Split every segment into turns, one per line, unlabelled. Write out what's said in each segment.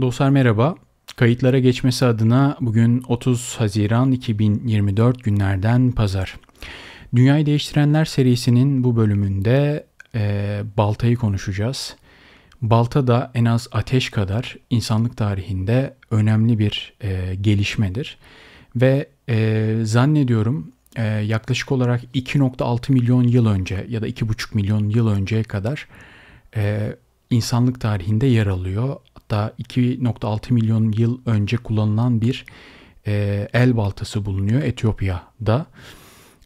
Dostlar merhaba. Kayıtlara geçmesi adına bugün 30 Haziran 2024 günlerden pazar. Dünyayı Değiştirenler serisinin bu bölümünde e, baltayı konuşacağız. Balta da en az ateş kadar insanlık tarihinde önemli bir e, gelişmedir. Ve e, zannediyorum e, yaklaşık olarak 2.6 milyon yıl önce ya da 2.5 milyon yıl önceye kadar e, insanlık tarihinde yer alıyor hatta 2.6 milyon yıl önce kullanılan bir e, el baltası bulunuyor Etiyopya'da.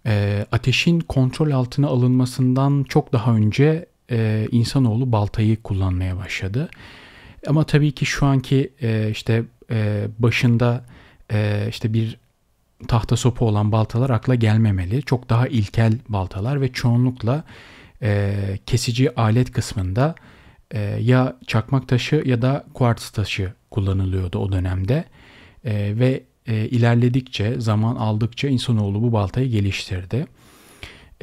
E, ateşin kontrol altına alınmasından çok daha önce e, insanoğlu baltayı kullanmaya başladı. Ama tabii ki şu anki e, işte e, başında e, işte bir tahta sopa olan baltalar akla gelmemeli. Çok daha ilkel baltalar ve çoğunlukla e, kesici alet kısmında e, ya çakmak taşı ya da kuartz taşı kullanılıyordu o dönemde. E, ve e, ilerledikçe, zaman aldıkça insanoğlu bu baltayı geliştirdi.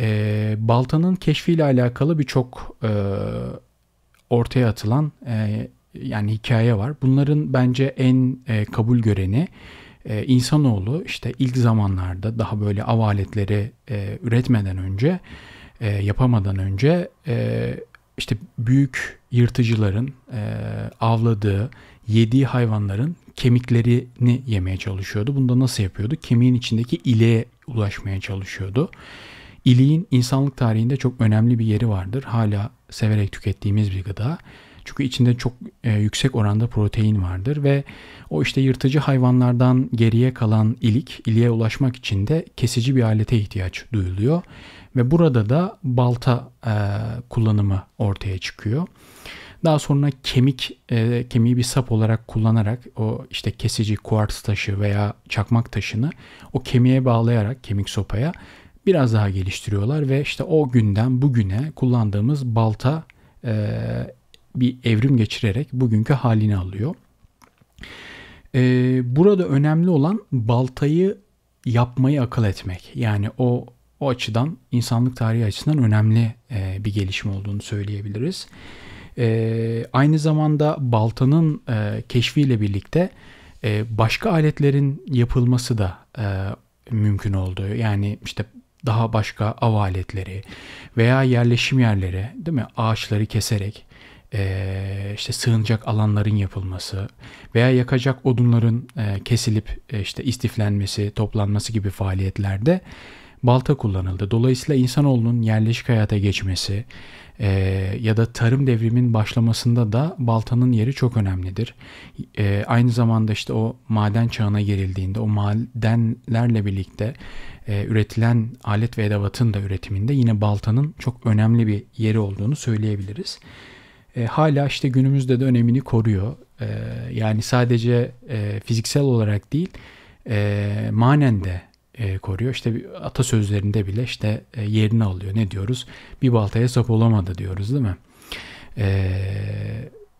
E, baltanın keşfiyle alakalı birçok e, ortaya atılan e, yani hikaye var. Bunların bence en e, kabul göreni e, insanoğlu işte ilk zamanlarda daha böyle av aletleri e, üretmeden önce, e, yapamadan önce e, işte büyük yırtıcıların e, avladığı, yediği hayvanların kemiklerini yemeye çalışıyordu. Bunu da nasıl yapıyordu? Kemiğin içindeki ileğe ulaşmaya çalışıyordu. İliğin insanlık tarihinde çok önemli bir yeri vardır. Hala severek tükettiğimiz bir gıda. Çünkü içinde çok e, yüksek oranda protein vardır ve o işte yırtıcı hayvanlardan geriye kalan ilik, iliğe ulaşmak için de kesici bir alete ihtiyaç duyuluyor. Ve burada da balta e, kullanımı ortaya çıkıyor. Daha sonra kemik e, kemiği bir sap olarak kullanarak o işte kesici kuartz taşı veya çakmak taşını o kemiğe bağlayarak kemik sopaya biraz daha geliştiriyorlar ve işte o günden bugüne kullandığımız balta e, bir evrim geçirerek bugünkü halini alıyor. Ee, burada önemli olan baltayı yapmayı akıl etmek. Yani o o açıdan insanlık tarihi açısından önemli e, bir gelişme olduğunu söyleyebiliriz. E, aynı zamanda baltanın e, keşfiyle birlikte e, başka aletlerin yapılması da e, mümkün oldu. Yani işte daha başka av aletleri veya yerleşim yerleri değil mi ağaçları keserek işte sığınacak alanların yapılması veya yakacak odunların kesilip e, işte istiflenmesi, toplanması gibi faaliyetlerde balta kullanıldı. Dolayısıyla insanoğlunun yerleşik hayata geçmesi ya da tarım devrimin başlamasında da baltanın yeri çok önemlidir. aynı zamanda işte o maden çağına gerildiğinde o madenlerle birlikte üretilen alet ve edevatın da üretiminde yine baltanın çok önemli bir yeri olduğunu söyleyebiliriz e, hala işte günümüzde de önemini koruyor. E, yani sadece e, fiziksel olarak değil e, manen de e, koruyor. İşte atasözlerinde bile işte e, yerini alıyor. Ne diyoruz? Bir baltaya sap olamadı diyoruz değil mi? E,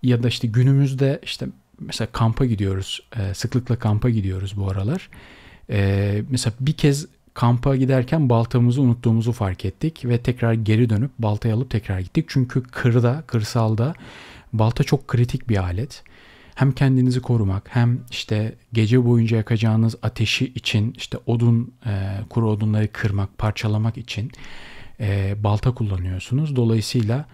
ya da işte günümüzde işte mesela kampa gidiyoruz. E, sıklıkla kampa gidiyoruz bu aralar. E, mesela bir kez kampa giderken baltamızı unuttuğumuzu fark ettik ve tekrar geri dönüp baltayı alıp tekrar gittik. Çünkü kırda, kırsalda balta çok kritik bir alet. Hem kendinizi korumak hem işte gece boyunca yakacağınız ateşi için işte odun, e, kuru odunları kırmak, parçalamak için e, balta kullanıyorsunuz. Dolayısıyla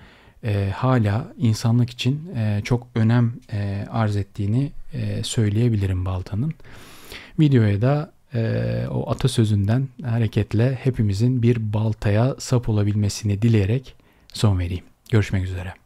e, hala insanlık için e, çok önem e, arz ettiğini e, söyleyebilirim baltanın. Videoya da e, o atasözünden hareketle hepimizin bir baltaya sap olabilmesini dileyerek son vereyim. Görüşmek üzere.